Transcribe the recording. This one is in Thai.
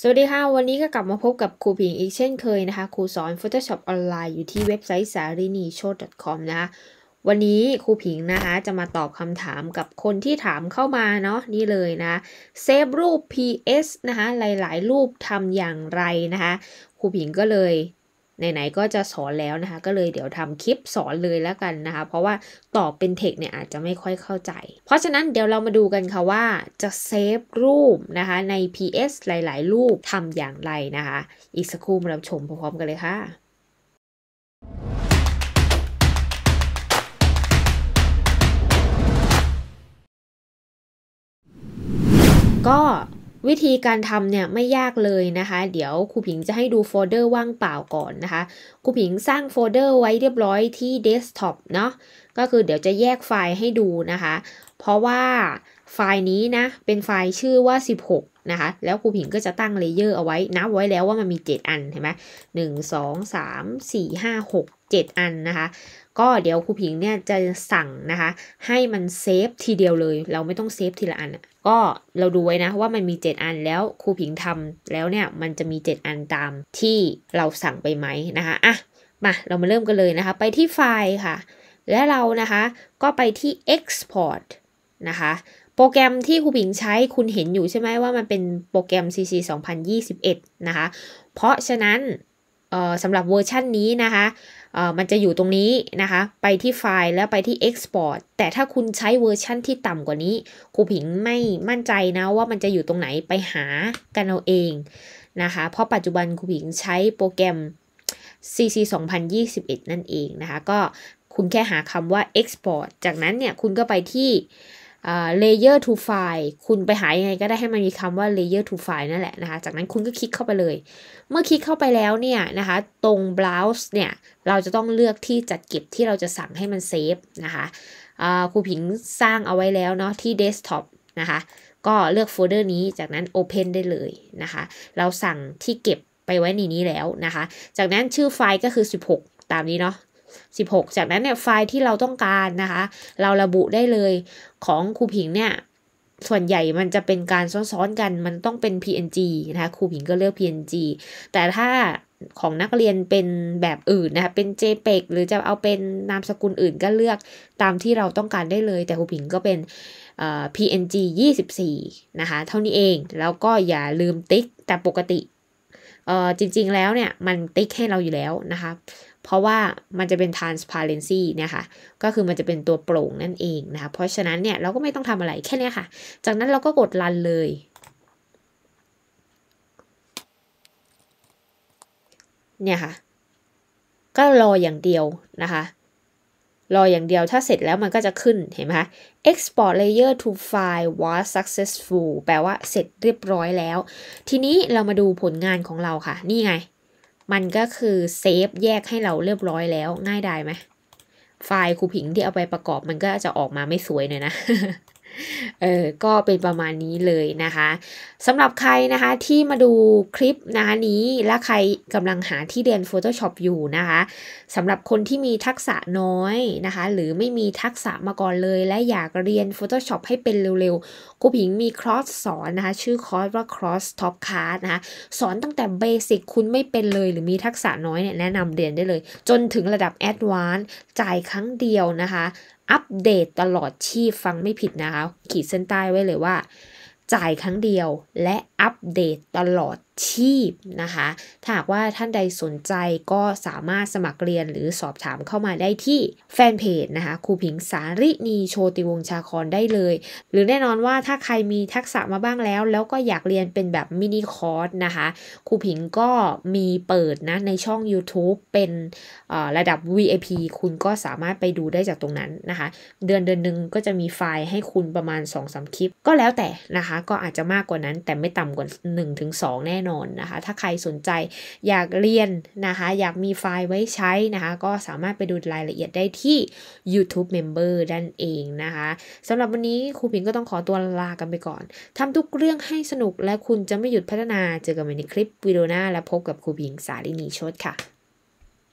สวัสดีค่ะ วันนี้ก็กลับมาพบกับครูผิงอีกเช่นเคยนะคะ ครูสอน Photoshop ออนไลน์อยู่ที่เว็บไซต์สารินีโชต .com นะวันนี้ครูผิงนะคะ จะมาตอบคำถามกับคนที่ถามเข้ามาเนาะนี่เลยนะเซฟรูป PS นะคะ หลายๆรูปทำอย่างไรนะคะครูผิงก็เลยไหนๆก็จะสอนแล้วนะคะ ก็เลยเดี๋ยวทำคลิปสอนเลยแล้วกันนะคะ เพราะว่าตอบเป็นเทคเนี่ยอาจจะไม่ค่อยเข้าใจ เพราะฉะนั้นเดี๋ยวเรามาดูกันค่ะว่าจะเซฟรูปนะคะ ใน PS หลายๆ รูปทำอย่างไรนะคะ อีกสักครู่มารชมพร้อมๆกันเลยค่ะวิธีการทำเนี่ยไม่ยากเลยนะคะ เดี๋ยวครูผิงจะให้ดูโฟลเดอร์ว่างเปล่าก่อนนะคะ ครูผิงสร้างโฟลเดอร์ไว้เรียบร้อยที่เดสก์ท็อปเนาะ ก็คือเดี๋ยวจะแยกไฟล์ให้ดูนะคะเพราะว่าไฟล์นี้นะเป็นไฟล์ชื่อว่า 16 นะคะ แล้วครูผิง ก็จะตั้งเลเยอร์ เอาไว้นับไว้แล้วว่ามันมี 7 อันเห็นไหมหนึ่งสองสามสี่ห้าหกเจ็ดอันนะคะก็เดี๋ยวครูผิงเนี่ยจะสั่งนะคะให้มันเซฟทีเดียวเลย เราไม่ต้องเซฟทีละอันก็เราดูไว้นะว่ามันมี 7 อันแล้วครูผิงทำแล้วเนี่ยมันจะมี 7 อันตามที่เราสั่งไปไหมนะคะอ่ะมาเรามาเริ่มกันเลยนะคะไปที่ไฟล์ค่ะและเรานะคะก็ไปที่ export นะคะโปรแกรมที่ครูผิงใช้คุณเห็นอยู่ใช่ไหมว่ามันเป็นโปรแกรม CC 2021นะคะ เพราะฉะนั้นสำหรับเวอร์ชันนี้นะคะมันจะอยู่ตรงนี้นะคะไปที่ไฟล์แล้วไปที่ Export แต่ถ้าคุณใช้เวอร์ชันที่ต่ำกว่านี้ครูผิงไม่มั่นใจนะว่ามันจะอยู่ตรงไหนไปหากันเอาเองนะคะเพราะปัจจุบันครูผิงใช้โปรแกรม CC 2021นั่นเองนะคะก็คุณแค่หาคำว่า Export จากนั้นเนี่ยคุณก็ไปที่ layer to file คุณไปหายังไงก็ได้ให้มันมีคำว่า layer to file นั่นแหละนะคะ จากนั้นคุณก็คลิกเข้าไปเลย เมื่อคลิกเข้าไปแล้วเนี่ยนะคะ ตรง browse เนี่ยเราจะต้องเลือกที่จัดเก็บที่เราจะสั่งให้มันเซฟนะคะครูผิงสร้างเอาไว้แล้วเนาะที่ desktop นะคะ ก็เลือกโฟลเดอร์นี้ จากนั้น open ได้เลยนะคะ เราสั่งที่เก็บไปไว้ในนี้แล้วนะคะ จากนั้นชื่อไฟล์ก็คือ 16 ตามนี้เนาะ16 จากนั้นเนี่ยไฟล์ที่เราต้องการนะคะ เราระบุได้เลยของครูผิงเนี่ย ส่วนใหญ่มันจะเป็นการซ้อนๆกัน มันต้องเป็น PNG นะคะ ครูผิงก็เลือก PNG แต่ถ้าของนักเรียนเป็นแบบอื่นนะคะ เป็น JPEG หรือจะเอาเป็นนามสกุลอื่นก็เลือกตามที่เราต้องการได้เลย แต่ครูผิงก็เป็น PNG 24นะคะ เท่านี้เอง แล้วก็อย่าลืมติ๊กแต่ปกติเออจริงๆแล้วเนี่ย มันติ๊กให้เราอยู่แล้วนะคะเพราะว่ามันจะเป็น transparency นะคะก็คือมันจะเป็นตัวโปร่งนั่นเองนะคะ เพราะฉะนั้นเนี่ย เราก็ไม่ต้องทำอะไรแค่นี้ค่ะ จากนั้นเราก็กดรันเลย เนี่ยค่ะ ก็รออย่างเดียวนะคะรออย่างเดียวถ้าเสร็จแล้วมันก็จะขึ้นเห็นไหมคะ export layer to file was successful แปลว่าเสร็จเรียบร้อยแล้ว ทีนี้เรามาดูผลงานของเราค่ะ นี่ไง มันก็คือเซฟแยกให้เราเรียบร้อยแล้ว ง่ายดายไหมไฟล์ครูผิงที่เอาไปประกอบมันก็จะออกมาไม่สวยหน่อยนะเออก็เป็นประมาณนี้เลยนะคะสำหรับใครนะคะ ที่มาดูคลิปนะคะนี้ และใครกำลังหาที่เรียน Photoshop อยู่นะคะสำหรับคนที่มีทักษะน้อยนะคะ หรือไม่มีทักษะมาก่อนเลย และอยากเรียน Photoshop ให้เป็นเร็วๆกูผิงมีคอร์สสอนนะคะชื่อคอร์สว่า Cross Top Card นะคะ สอนตั้งแต่เบสิกคุณไม่เป็นเลย หรือมีทักษะน้อยเนี่ยแนะนำเรียนได้เลย จนถึงระดับแอดวานซ์จ่ายครั้งเดียวนะคะอัปเดตตลอดชีพฟังไม่ผิดนะคะ ขีดเส้นใต้ไว้เลยว่า จ่ายครั้งเดียวและอัปเดตตลอดชีพนะคะ ถ้าหากว่าท่านใดสนใจก็สามารถสมัครเรียนหรือสอบถามเข้ามาได้ที่แฟนเพจนะคะครูผิงสารินีโชติวงชาครได้เลย หรือแน่นอนว่าถ้าใครมีทักษะมาบ้างแล้วแล้วก็อยากเรียนเป็นแบบมินิคอร์สนะคะครูผิงก็มีเปิดนะในช่อง YouTube เป็นระดับ VIP คุณก็สามารถไปดูได้จากตรงนั้นนะคะเดือนเดือนหนึ่งก็จะมีไฟล์ให้คุณประมาณ2-3คลิป ก็แล้วแต่นะคะก็อาจจะมากกว่านั้นแต่ไม่ต่ำกว่า 1-2แน่นอนนะคะถ้าใครสนใจอยากเรียนนะคะอยากมีไฟล์ไว้ใช้นะคะก็สามารถไปดูรายละเอียดได้ที่ YouTube Member ด้านเองนะคะสำหรับวันนี้ครูพิงก็ต้องขอตัวลากันไปก่อนทำทุกเรื่องให้สนุกและคุณจะไม่หยุดพัฒนา เจอกันใหม่ในคลิปวิดีโอหน้าและพบกับครูพิงสาลินีโชตค่ะ